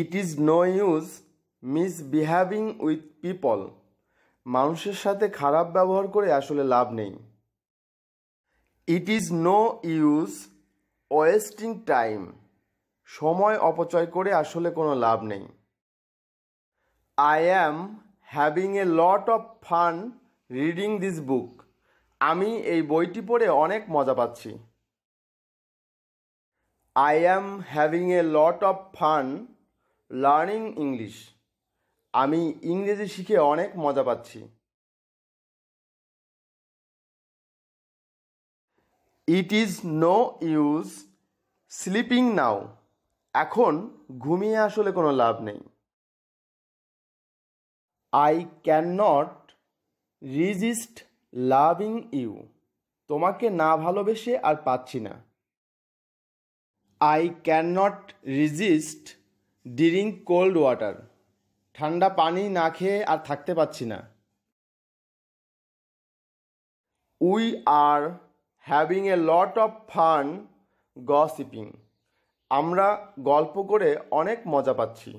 it is no use misbehaving with people মানুষের সাথে খারাপ ব্যবহার করে আসলে লাভ নেই it is no use wasting time সময় অপচয় করে আসলে কোনো লাভ নেই I am having a lot of fun reading this book আমি এই বইটি পড়ে অনেক মজা পাচ্ছি I am having a lot of fun learning English আমি ইংরেজি শিখে অনেক মজা পাচ্ছি it is no use sleeping now এখন ঘুমিয়ে আসলে কোনো লাভ নেই I can not resist loving you তোমাকে না ভালোবেসে আর পাচ্ছি না I can not resist drink cold water ঠান্ডা পানি না খেয়ে আর থাকতে পারছি না we are having a lot of fun gossiping আমরা গল্প করে অনেক মজা পাচ্ছি